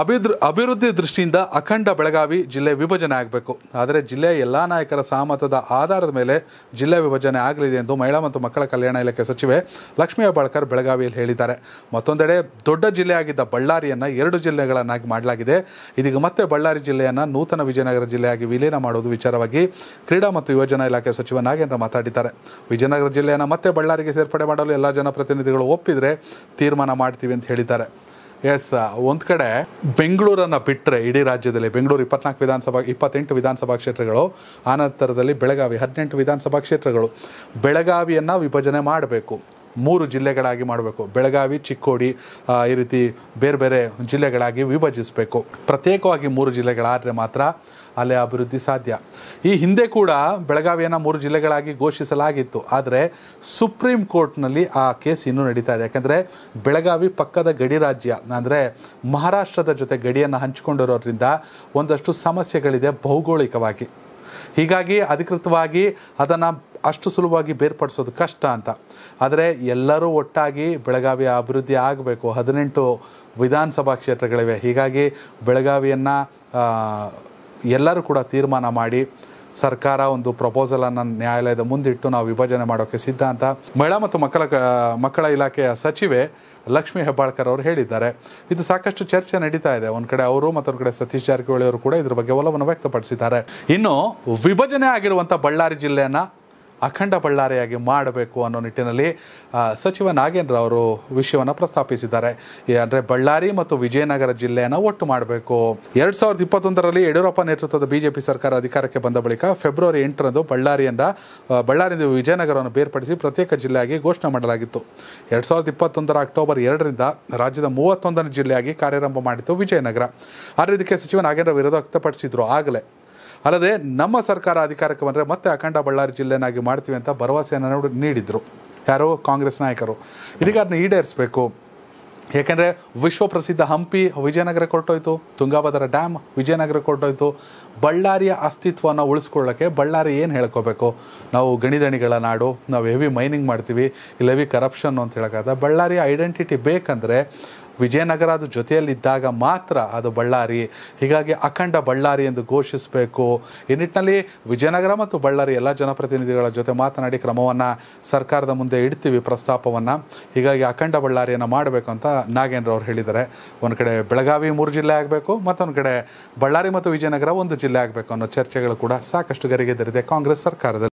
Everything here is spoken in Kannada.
ಅಭಿವೃದ್ಧಿ ಅಭಿವೃದ್ಧಿ ದೃಷ್ಟಿಯಿಂದ ಅಖಂಡ ಬೆಳಗಾವಿ ಜಿಲ್ಲೆ ವಿಭಜನೆ ಆಗಬೇಕು ಆದರೆ ಜಿಲ್ಲೆಯ ಎಲ್ಲ ನಾಯಕರ ಸಹಮತದ ಆಧಾರದ ಮೇಲೆ ಜಿಲ್ಲೆ ವಿಭಜನೆ ಆಗಲಿದೆ ಎಂದು ಮಹಿಳಾ ಮತ್ತು ಮಕ್ಕಳ ಕಲ್ಯಾಣ ಇಲಾಖೆ ಸಚಿವೆ ಲಕ್ಷ್ಮೀ ಹೆಬ್ಬಾಳ್ಕರ್ ಬೆಳಗಾವಿಯಲ್ಲಿ ಹೇಳಿದ್ದಾರೆ ಮತ್ತೊಂದೆಡೆ ದೊಡ್ಡ ಜಿಲ್ಲೆಯಾಗಿದ್ದ ಬಳ್ಳಾರಿಯನ್ನು ಎರಡು ಜಿಲ್ಲೆಗಳನ್ನಾಗಿ ಮಾಡಲಾಗಿದೆ ಇದೀಗ ಮತ್ತೆ ಬಳ್ಳಾರಿ ಜಿಲ್ಲೆಯನ್ನು ನೂತನ ವಿಜಯನಗರ ಜಿಲ್ಲೆಯಾಗಿ ವಿಲೀನ ಮಾಡುವುದು ವಿಚಾರವಾಗಿ ಕ್ರೀಡಾ ಮತ್ತು ಯುವಜನ ಇಲಾಖೆ ಸಚಿವ ನಾಗೇಂದ್ರ ಮಾತಾಡಿದ್ದಾರೆ ವಿಜಯನಗರ ಜಿಲ್ಲೆಯನ್ನು ಮತ್ತೆ ಬಳ್ಳಾರಿಗೆ ಸೇರ್ಪಡೆ ಮಾಡಲು ಎಲ್ಲ ಜನಪ್ರತಿನಿಧಿಗಳು ಒಪ್ಪಿದರೆ ತೀರ್ಮಾನ ಮಾಡ್ತೀವಿ ಅಂತ ಹೇಳಿದ್ದಾರೆ ಎಸ್ ಒಂದು ಕಡೆ ಬೆಂಗಳೂರನ್ನು ಬಿಟ್ಟರೆ ಇಡೀ ರಾಜ್ಯದಲ್ಲಿ ಬೆಂಗಳೂರು ಇಪ್ಪತ್ನಾಲ್ಕು ವಿಧಾನಸಭಾ ಇಪ್ಪತ್ತೆಂಟು ವಿಧಾನಸಭಾ ಕ್ಷೇತ್ರಗಳು ಆನಂತರದಲ್ಲಿ ಬೆಳಗಾವಿ ಹದಿನೆಂಟು ವಿಧಾನಸಭಾ ಕ್ಷೇತ್ರಗಳು ಬೆಳಗಾವಿಯನ್ನು ವಿಭಜನೆ ಮಾಡಬೇಕು ಮೂರು ಜಿಲ್ಲೆಗಳಾಗಿ ಮಾಡಬೇಕು ಬೆಳಗಾವಿ ಚಿಕ್ಕೋಡಿ ಈ ರೀತಿ ಬೇರೆ ಬೇರೆ ಜಿಲ್ಲೆಗಳಾಗಿ ವಿಭಜಿಸಬೇಕು ಪ್ರತ್ಯೇಕವಾಗಿ ಮೂರು ಜಿಲ್ಲೆಗಳಾದರೆ ಮಾತ್ರ ಅಲ್ಲಿ ಅಭಿವೃದ್ಧಿ ಸಾಧ್ಯ ಈ ಹಿಂದೆ ಕೂಡ ಬೆಳಗಾವಿಯನ್ನು ಮೂರು ಜಿಲ್ಲೆಗಳಾಗಿ ಘೋಷಿಸಲಾಗಿತ್ತು ಆದರೆ ಸುಪ್ರೀಂ ಕೋರ್ಟ್ನಲ್ಲಿ ಆ ಕೇಸ್ ಇನ್ನೂ ನಡೀತಾ ಇದೆ ಯಾಕೆಂದರೆ ಬೆಳಗಾವಿ ಪಕ್ಕದ ಗಡಿ ರಾಜ್ಯ ಅಂದರೆ ಮಹಾರಾಷ್ಟ್ರದ ಜೊತೆ ಗಡಿಯನ್ನು ಹಂಚಿಕೊಂಡಿರೋದ್ರಿಂದ ಒಂದಷ್ಟು ಸಮಸ್ಯೆಗಳಿದೆ ಭೌಗೋಳಿಕವಾಗಿ ಹೀಗಾಗಿ ಅಧಿಕೃತವಾಗಿ ಅದನ್ನು ಅಷ್ಟು ಸುಲಭವಾಗಿ ಬೇರ್ಪಡಿಸೋದು ಕಷ್ಟ ಅಂತ ಆದರೆ ಎಲ್ಲರೂ ಒಟ್ಟಾಗಿ ಬೆಳಗಾವಿ ಅಭಿವೃದ್ಧಿ ಆಗಬೇಕು ಹದಿನೆಂಟು ವಿಧಾನಸಭಾ ಕ್ಷೇತ್ರಗಳಿವೆ ಹೀಗಾಗಿ ಬೆಳಗಾವಿಯನ್ನು ಎಲ್ಲರೂ ಕೂಡ ತೀರ್ಮಾನ ಮಾಡಿ ಸರ್ಕಾರ ಒಂದು ಪ್ರಪೋಸಲನ್ನು ನ್ಯಾಯಾಲಯದ ಮುಂದಿಟ್ಟು ನಾವು ವಿಭಜನೆ ಮಾಡೋಕ್ಕೆ ಸಿದ್ಧ ಅಂತ ಮಹಿಳಾ ಮತ್ತು ಮಕ್ಕಳ ಮಕ್ಕಳ ಇಲಾಖೆಯ ಸಚಿವೆ ಲಕ್ಷ್ಮಿ ಹೆಬ್ಬಾಳ್ಕರ್ ಅವರು ಹೇಳಿದ್ದಾರೆ ಇದು ಸಾಕಷ್ಟು ಚರ್ಚೆ ನಡೀತಾ ಇದೆ ಒಂದು ಕಡೆ ಅವರು ಮತ್ತೊಂದು ಕಡೆ ಸತೀಶ್ ಜಾರಕಿಹೊಳಿ ಅವರು ಕೂಡ ಇದ್ರ ಬಗ್ಗೆ ಒಲವನ್ನು ವ್ಯಕ್ತಪಡಿಸಿದ್ದಾರೆ ಇನ್ನು ವಿಭಜನೆ ಆಗಿರುವಂಥ ಬಳ್ಳಾರಿ ಜಿಲ್ಲೆಯನ್ನು ಅಖಂಡ ಬಳ್ಳಾರಿಯಾಗಿ ಮಾಡಬೇಕು ಅನ್ನೋ ನಿಟ್ಟಿನಲ್ಲಿ ಸಚಿವ ನಾಗೇಂದ್ರ ಅವರು ವಿಷಯವನ್ನು ಪ್ರಸ್ತಾಪಿಸಿದ್ದಾರೆ ಅಂದರೆ ಬಳ್ಳಾರಿ ಮತ್ತು ವಿಜಯನಗರ ಜಿಲ್ಲೆಯನ್ನು ಒಟ್ಟು ಮಾಡಬೇಕು ಎರಡು ಸಾವಿರದ ಇಪ್ಪತ್ತೊಂದರಲ್ಲಿ ಯಡಿಯೂರಪ್ಪ ನೇತೃತ್ವದ ಬಿಜೆಪಿ ಸರ್ಕಾರ ಅಧಿಕಾರಕ್ಕೆ ಬಂದ ಬಳಿಕ ಫೆಬ್ರವರಿ ಎಂಟರಂದು ಬಳ್ಳಾರಿಯಿಂದ ಬಳ್ಳಾರಿಯಿಂದ ವಿಜಯನಗರವನ್ನು ಬೇರ್ಪಡಿಸಿ ಪ್ರತ್ಯೇಕ ಜಿಲ್ಲೆಯಾಗಿ ಘೋಷಣೆ ಮಾಡಲಾಗಿತ್ತು ಎರಡು ಸಾವಿರದ ಇಪ್ಪತ್ತೊಂದರ ಅಕ್ಟೋಬರ್ ಎರಡರಿಂದ ರಾಜ್ಯದ ಮೂವತ್ತೊಂದನೇ ಜಿಲ್ಲೆಯಾಗಿ ಕಾರ್ಯಾರಂಭ ಮಾಡಿತು ವಿಜಯನಗರ ಆದರೆ ಇದಕ್ಕೆ ಸಚಿವ ನಾಗೇಂದ್ರ ವಿರೋಧ ವ್ಯಕ್ತಪಡಿಸಿದ್ರು ಆಗಲೇ ಅಲ್ಲದೆ ನಮ್ಮ ಸರ್ಕಾರ ಅಧಿಕಾರಕ್ಕೆ ಬಂದರೆ ಮತ್ತೆ ಅಖಂಡ ಬಳ್ಳಾರಿ ಜಿಲ್ಲೆನಾಗಿ ಮಾಡ್ತೀವಿ ಅಂತ ಭರವಸೆಯನ್ನು ನೀಡಿದರು ಯಾರೋ ಕಾಂಗ್ರೆಸ್ ನಾಯಕರು ಇದೀಗ ಅದನ್ನ ಈಡೇರಿಸಬೇಕು ಏಕೆಂದರೆ ವಿಶ್ವಪ್ರಸಿದ್ಧ ಹಂಪಿ ವಿಜಯನಗರ ಕೊಟ್ಟೋಯ್ತು ತುಂಗಾಭದ್ರ ಡ್ಯಾಮ್ ವಿಜಯನಗರ ಕೊಟ್ಟೋಯ್ತು ಬಳ್ಳಾರಿಯ ಅಸ್ತಿತ್ವವನ್ನು ಉಳಿಸ್ಕೊಳ್ಳೋಕ್ಕೆ ಬಳ್ಳಾರಿ ಏನು ಹೇಳ್ಕೋಬೇಕು ನಾವು ಗಣಿದಣಿಗಳ ನಾಡು ನಾವು ಹೆವಿ ಮೈನಿಂಗ್ ಮಾಡ್ತೀವಿ ಇಲ್ಲಿ ಹೆವಿ ಕರಪ್ಷನ್ ಅಂತ ಹೇಳೋಕ್ಕಾಗ ಬಳ್ಳಾರಿಯ ಐಡೆಂಟಿಟಿ ಬೇಕಂದರೆ ವಿಜಯನಗರ ಅದು ಜೊತೆಯಲ್ಲಿದ್ದಾಗ ಮಾತ್ರ ಅದು ಬಳ್ಳಾರಿ ಹೀಗಾಗಿ ಅಖಂಡ ಬಳ್ಳಾರಿ ಎಂದು ಘೋಷಿಸಬೇಕು ಈ ನಿಟ್ಟಿನಲ್ಲಿ ವಿಜಯನಗರ ಮತ್ತು ಬಳ್ಳಾರಿ ಎಲ್ಲ ಜನಪ್ರತಿನಿಧಿಗಳ ಜೊತೆ ಮಾತನಾಡಿ ಕ್ರಮವನ್ನು ಸರ್ಕಾರದ ಮುಂದೆ ಇಡ್ತೀವಿ ಪ್ರಸ್ತಾಪವನ್ನು ಹೀಗಾಗಿ ಅಖಂಡ ಬಳ್ಳಾರಿಯನ್ನು ಮಾಡಬೇಕು ಅಂತ ನಾಗೇಂದ್ರ ಅವರು ಹೇಳಿದ್ದಾರೆ ಒಂದು ಕಡೆ ಬೆಳಗಾವಿ ಮೂರು ಜಿಲ್ಲೆ ಆಗಬೇಕು ಮತ್ತೊಂದು ಕಡೆ ಬಳ್ಳಾರಿ ಮತ್ತು ವಿಜಯನಗರ ಒಂದು ಜಿಲ್ಲೆ ಆಗಬೇಕು ಅನ್ನೋ ಚರ್ಚೆಗಳು ಕೂಡ ಸಾಕಷ್ಟು ಗರಿಗೆದರಿದೆ ಕಾಂಗ್ರೆಸ್ ಸರ್ಕಾರದಲ್ಲಿ